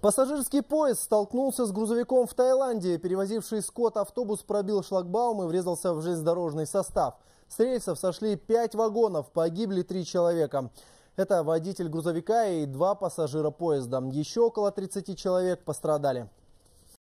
Пассажирский поезд столкнулся с грузовиком в Таиланде. Перевозивший скот автобус пробил шлагбаум и врезался в железнодорожный состав. С рельсов сошли пять вагонов, погибли три человека. Это водитель грузовика и два пассажира поезда. Еще около 30 человек пострадали.